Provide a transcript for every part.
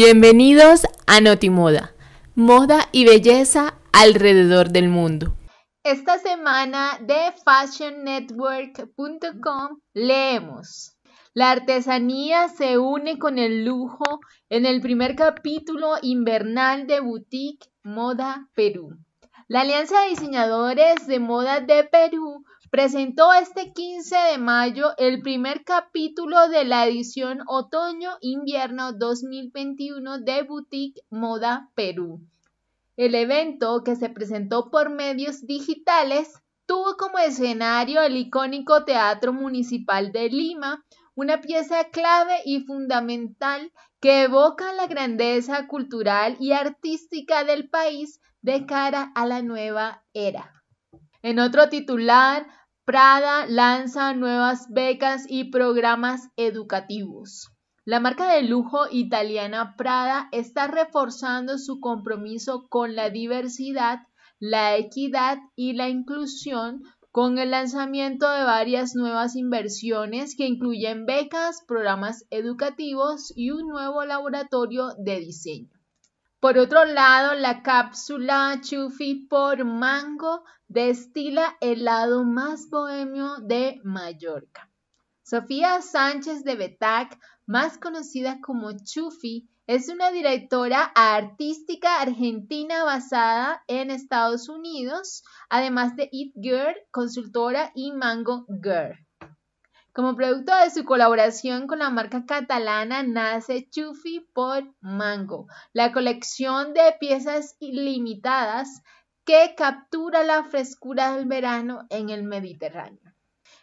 Bienvenidos a Notimoda, moda y belleza alrededor del mundo. Esta semana de fashionnetwork.com leemos. La artesanía se une con el lujo en el primer capítulo invernal de Boutique Moda Perú. La Alianza de Diseñadores de Moda de Perú presentó este 15 de mayo el primer capítulo de la edición Otoño-Invierno 2021 de Boutique Moda Perú. El evento, que se presentó por medios digitales, tuvo como escenario el icónico Teatro Municipal de Lima, una pieza clave y fundamental que evoca la grandeza cultural y artística del país de cara a la nueva era. En otro titular, Prada lanza nuevas becas y programas educativos. La marca de lujo italiana Prada está reforzando su compromiso con la diversidad, la equidad y la inclusión con el lanzamiento de varias nuevas inversiones que incluyen becas, programas educativos y un nuevo laboratorio de diseño. Por otro lado, la cápsula chufi por mango destila el lado más bohemio de Mallorca. Sofía Sánchez de Betac, más conocida como Chufi, es una directora artística argentina basada en Estados Unidos, además de It Girl, consultora y Mango Girl. Como producto de su colaboración con la marca catalana nace Chufi por Mango, la colección de piezas ilimitadas que captura la frescura del verano en el Mediterráneo.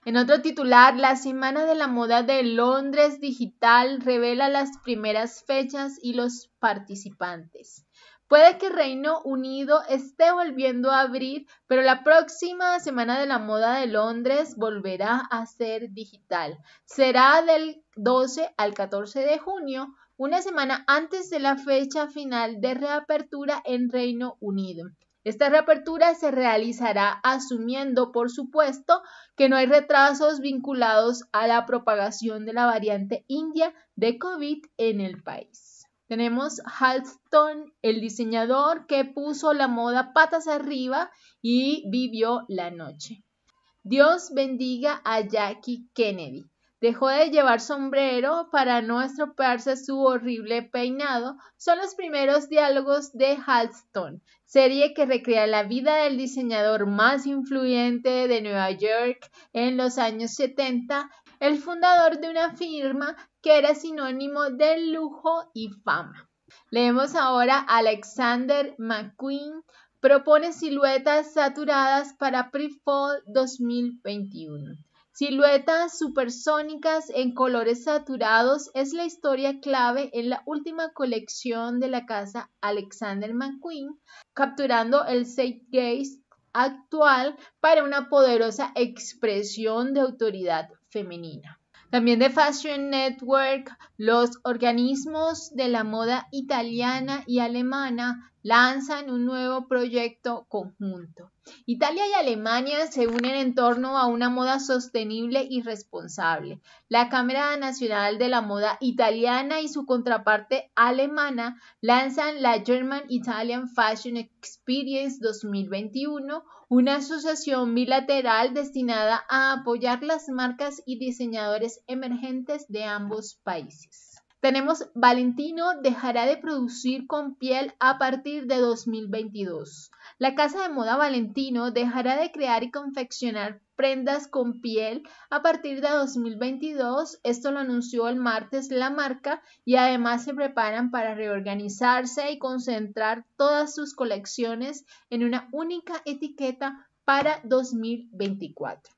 En otro titular, la Semana de la Moda de Londres Digital revela las primeras fechas y los participantes. Puede que Reino Unido esté volviendo a abrir, pero la próxima Semana de la Moda de Londres volverá a ser digital. Será del 12 al 14 de junio, una semana antes de la fecha final de reapertura en Reino Unido. Esta reapertura se realizará asumiendo, por supuesto, que no hay retrasos vinculados a la propagación de la variante india de COVID en el país. Tenemos Halston, el diseñador que puso la moda patas arriba y vivió la noche. Dios bendiga a Jackie Kennedy. Dejó de llevar sombrero para no estropearse su horrible peinado. Son los primeros diálogos de Halston, serie que recrea la vida del diseñador más influyente de Nueva York en los años 70, el fundador de una firma que era sinónimo de lujo y fama. Leemos ahora Alexander McQueen propone siluetas saturadas para Pre-Fall 2021. Siluetas supersónicas en colores saturados es la historia clave en la última colección de la casa Alexander McQueen, capturando el zeitgeist actual para una poderosa expresión de autoridad femenina. También de Fashion Network, los organismos de la moda italiana y alemana lanzan un nuevo proyecto conjunto. Italia y Alemania se unen en torno a una moda sostenible y responsable. La Cámara Nacional de la Moda Italiana y su contraparte alemana lanzan la German Italian Fashion Experience 2021, una asociación bilateral destinada a apoyar las marcas y diseñadores emergentes de ambos países. Tenemos Valentino dejará de producir con piel a partir de 2022. La casa de moda Valentino dejará de crear y confeccionar prendas con piel a partir de 2022. Esto lo anunció el martes la marca y además se preparan para reorganizarse y concentrar todas sus colecciones en una única etiqueta para 2024.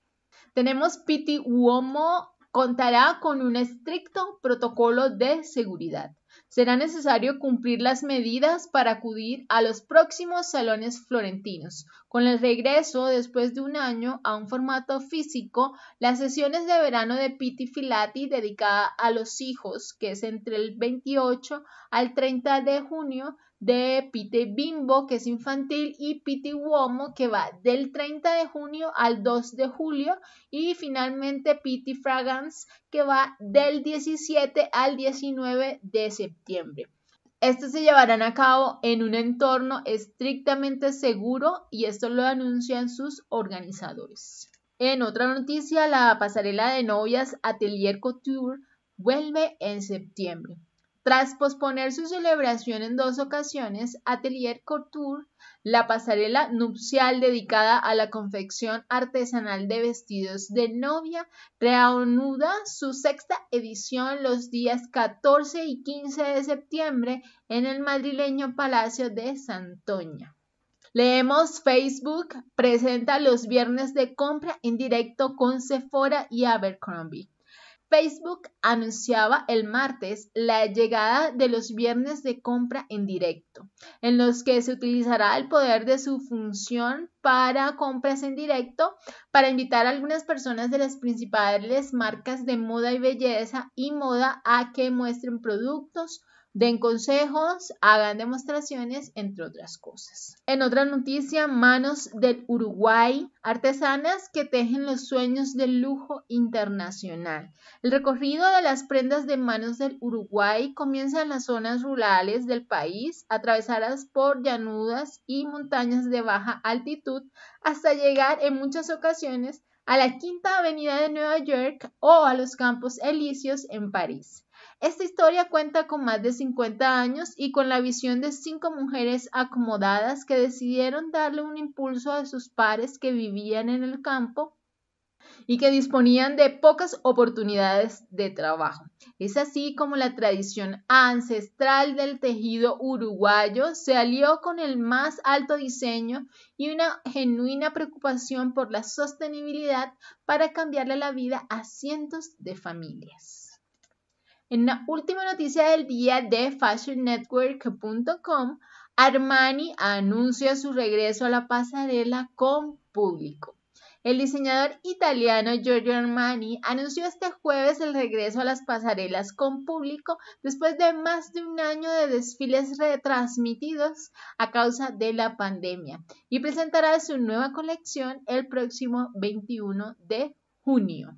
Tenemos Pitti Uomo contará con un estricto protocolo de seguridad será necesario cumplir las medidas para acudir a los próximos salones florentinos. Con el regreso, después de un año, a un formato físico, las sesiones de verano de Pitti Filati dedicada a los hijos, que es entre el 28 al 30 de junio, de Pitti Bimbo, que es infantil, y Piti Uomo, que va del 30 de junio al 2 de julio, y finalmente Piti Fragance, que va del 17 al 19 de septiembre. Estos se llevarán a cabo en un entorno estrictamente seguro y esto lo anuncian sus organizadores. En otra noticia, la pasarela de novias Atelier Couture vuelve en septiembre. Tras posponer su celebración en dos ocasiones, Atelier Couture, la pasarela nupcial dedicada a la confección artesanal de vestidos de novia, reanuda su sexta edición los días 14 y 15 de septiembre en el madrileño Palacio de Santoña. Leemos Facebook, presenta los viernes de compra en directo con Sephora y Abercrombie. Facebook anunciaba el martes la llegada de los viernes de compra en directo, en los que se utilizará el poder de su función para compras en directo para invitar a algunas personas de las principales marcas de moda y belleza y moda a que muestren productos, den consejos, hagan demostraciones, entre otras cosas. En otra noticia, manos del Uruguay, artesanas que tejen los sueños del lujo internacional. El recorrido de las prendas de manos del Uruguay comienza en las zonas rurales del país, atravesadas por llanuras y montañas de baja altitud, hasta llegar en muchas ocasiones a la Quinta Avenida de Nueva York o a los Campos Elíseos en París. Esta historia cuenta con más de 50 años y con la visión de cinco mujeres acomodadas que decidieron darle un impulso a sus pares que vivían en el campo y que disponían de pocas oportunidades de trabajo. Es así como la tradición ancestral del tejido uruguayo se alió con el más alto diseño y una genuina preocupación por la sostenibilidad para cambiarle la vida a cientos de familias. En la última noticia del día de fashionnetwork.com, Armani anuncia su regreso a la pasarela con público. El diseñador italiano Giorgio Armani anunció este jueves el regreso a las pasarelas con público después de más de un año de desfiles retransmitidos a causa de la pandemia y presentará su nueva colección el próximo 21 de junio.